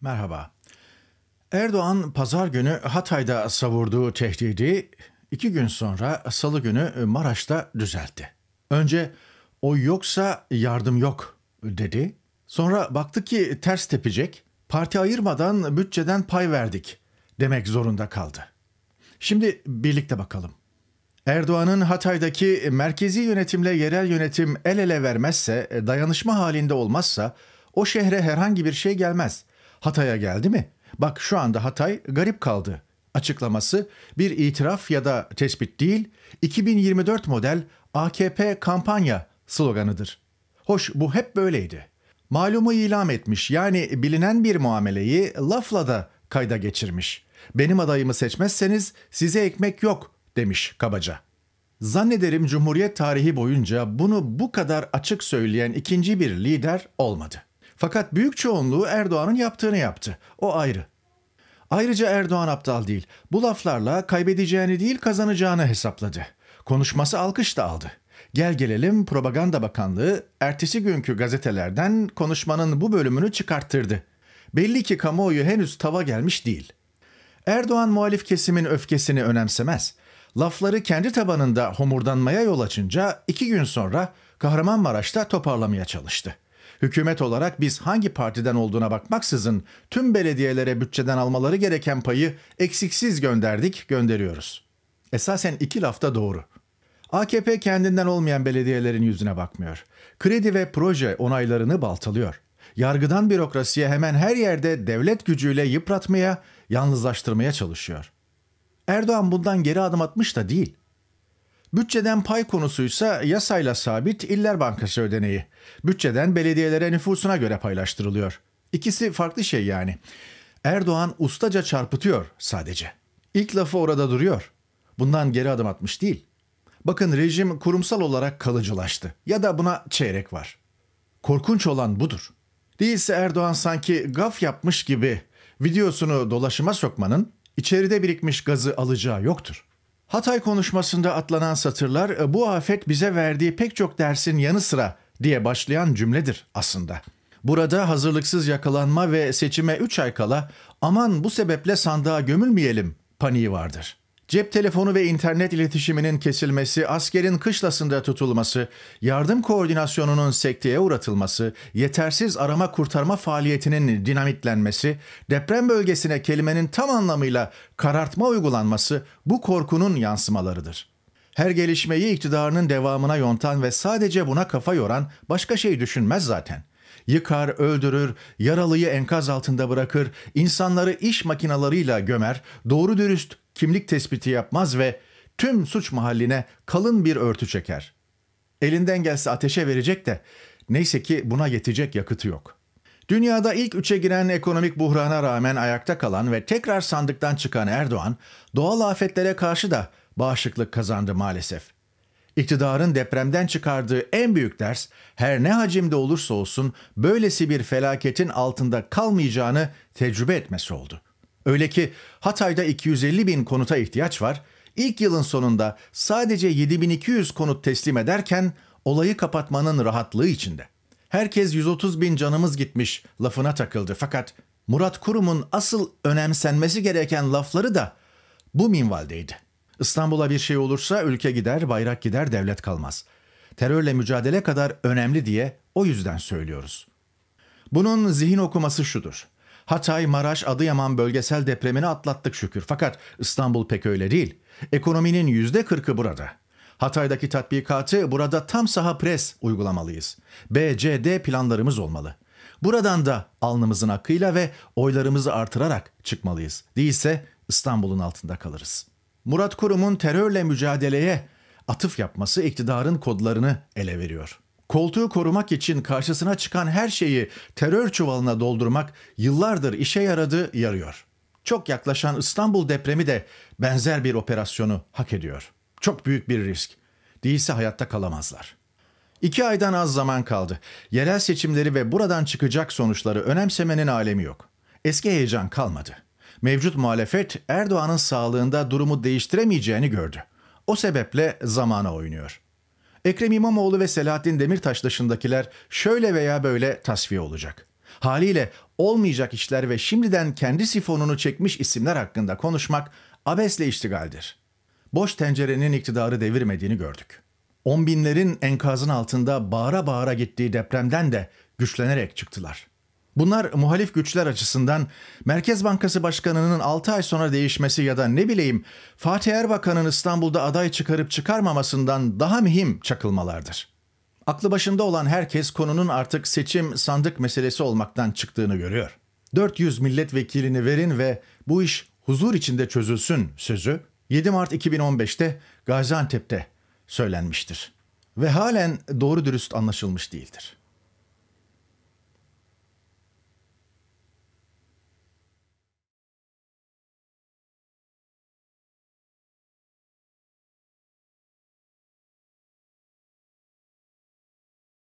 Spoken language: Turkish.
Merhaba. Erdoğan pazar günü Hatay'da savurduğu tehdidi iki gün sonra salı günü Maraş'ta düzeltti. Önce o yoksa yardım yok dedi. Sonra baktı ki ters tepecek. Parti ayırmadan bütçeden pay verdik demek zorunda kaldı. Şimdi birlikte bakalım. Erdoğan'ın Hatay'daki merkezi yönetimle yerel yönetim el ele vermezse, dayanışma halinde olmazsa o şehre herhangi bir şey gelmez.'' Hatay'a geldi mi? Bak şu anda Hatay garip kaldı. Açıklaması bir itiraf ya da tespit değil, 2024 model AKP kampanya sloganıdır. Hoş bu hep böyleydi. Malumu ilam etmiş yani bilinen bir muameleyi lafla da kayda geçirmiş. Benim adayımı seçmezseniz size ekmek yok demiş kabaca. Zannederim Cumhuriyet tarihi boyunca bunu bu kadar açık söyleyen ikinci bir lider olmadı. Fakat büyük çoğunluğu Erdoğan'ın yaptığını yaptı. O ayrı. Ayrıca Erdoğan aptal değil. Bu laflarla kaybedeceğini değil kazanacağını hesapladı. Konuşması alkış da aldı. Gel gelelim Propaganda Bakanlığı ertesi günkü gazetelerden konuşmanın bu bölümünü çıkarttırdı. Belli ki kamuoyu henüz tava gelmiş değil. Erdoğan muhalif kesimin öfkesini önemsemez. Lafları kendi tabanında homurdanmaya yol açınca iki gün sonra Kahramanmaraş'ta toparlamaya çalıştı. Hükümet olarak biz hangi partiden olduğuna bakmaksızın tüm belediyelere bütçeden almaları gereken payı eksiksiz gönderdik, gönderiyoruz. Esasen iki lafta doğru. AKP kendinden olmayan belediyelerin yüzüne bakmıyor. Kredi ve proje onaylarını baltalıyor. Yargıdan bürokrasiye hemen her yerde devlet gücüyle yıpratmaya, yalnızlaştırmaya çalışıyor. Erdoğan bundan geri adım atmış da değil.'' Bütçeden pay konusuysa yasayla sabit İller Bankası ödeneği. Bütçeden belediyelere nüfusuna göre paylaştırılıyor. İkisi farklı şey yani. Erdoğan ustaca çarpıtıyor sadece. İlk lafı orada duruyor. Bundan geri adım atmış değil. Bakın rejim kurumsal olarak kalıcılaştı ya da buna çeyrek var. Korkunç olan budur. Değilse Erdoğan sanki gaf yapmış gibi videosunu dolaşıma sokmanın içeride birikmiş gazı alacağı yoktur. Hatay konuşmasında atlanan satırlar e, bu afet bize verdiği pek çok dersin yanı sıra diye başlayan cümledir aslında. Burada hazırlıksız yakalanma ve seçime 3 ay kala aman bu sebeple sandığa gömülmeyelim paniği vardır. Cep telefonu ve internet iletişiminin kesilmesi, askerin kışlasında tutulması, yardım koordinasyonunun sekteye uğratılması, yetersiz arama kurtarma faaliyetinin dinamitlenmesi, deprem bölgesine kelimenin tam anlamıyla karartma uygulanması bu korkunun yansımalarıdır. Her gelişmeyi iktidarının devamına yontan ve sadece buna kafa yoran başka şey düşünmez zaten.'' yıkar, öldürür, yaralıyı enkaz altında bırakır, insanları iş makinalarıyla gömer, doğru dürüst kimlik tespiti yapmaz ve tüm suç mahalline kalın bir örtü çeker. Elinden gelse ateşe verecek de neyse ki buna yetecek yakıtı yok. Dünyada ilk üçe giren ekonomik buhrana rağmen ayakta kalan ve tekrar sandıktan çıkan Erdoğan, doğal afetlere karşı da bağışıklık kazandı maalesef. İktidarın depremden çıkardığı en büyük ders, her ne hacimde olursa olsun böylesi bir felaketin altında kalmayacağını tecrübe etmesi oldu. Öyle ki Hatay'da 250 bin konuta ihtiyaç var. İlk yılın sonunda sadece 7200 konut teslim ederken olayı kapatmanın rahatlığı içinde. Herkes 130 bin canımız gitmiş lafına takıldı fakat Murat Kurum'un asıl önemsenmesi gereken lafları da bu minvaldeydi. İstanbul'a bir şey olursa ülke gider, bayrak gider, devlet kalmaz. Terörle mücadele kadar önemli diye o yüzden söylüyoruz. Bunun zihin okuması şudur. Hatay, Maraş, Adıyaman bölgesel depremini atlattık şükür. Fakat İstanbul pek öyle değil. Ekonominin yüzde kırkı burada. Hatay'daki tatbikatı burada tam saha pres uygulamalıyız. BCD planlarımız olmalı. Buradan da alnımızın akıyla ve oylarımızı artırarak çıkmalıyız. Değilse İstanbul'un altında kalırız. Murat Kurum'un terörle mücadeleye atıf yapması iktidarın kodlarını ele veriyor.'' Koltuğu korumak için karşısına çıkan her şeyi terör çuvalına doldurmak yıllardır işe yaradı, yarıyor. Çok yaklaşan İstanbul depremi de benzer bir operasyonu hak ediyor. Çok büyük bir risk. Değilse hayatta kalamazlar. İki aydan az zaman kaldı. Yerel seçimleri ve buradan çıkacak sonuçları önemsemenin alemi yok. Eski heyecan kalmadı. Mevcut muhalefet Erdoğan'ın sağlığında durumu değiştiremeyeceğini gördü. O sebeple zamana oynuyor.'' Ekrem İmamoğlu ve Selahattin Demirtaş dışındakiler şöyle veya böyle tasfiye olacak. Haliyle olmayacak işler ve şimdiden kendi sifonunu çekmiş isimler hakkında konuşmak abesle iştigaldir. Boş tencerenin iktidarı devirmediğini gördük. On binlerin enkazın altında bağıra bağıra gittiği depremden de güçlenerek çıktılar.'' Bunlar muhalif güçler açısından Merkez Bankası Başkanı'nın 6 ay sonra değişmesi ya da ne bileyim Fatih Erbakan'ın İstanbul'da aday çıkarıp çıkarmamasından daha mühim çakılmalardır. Aklı başında olan herkes konunun artık seçim sandık meselesi olmaktan çıktığını görüyor. 400 milletvekilini verin ve bu iş huzur içinde çözülsün sözü 7 Mart 2015'te Gaziantep'te söylenmiştir ve halen doğru dürüst anlaşılmış değildir.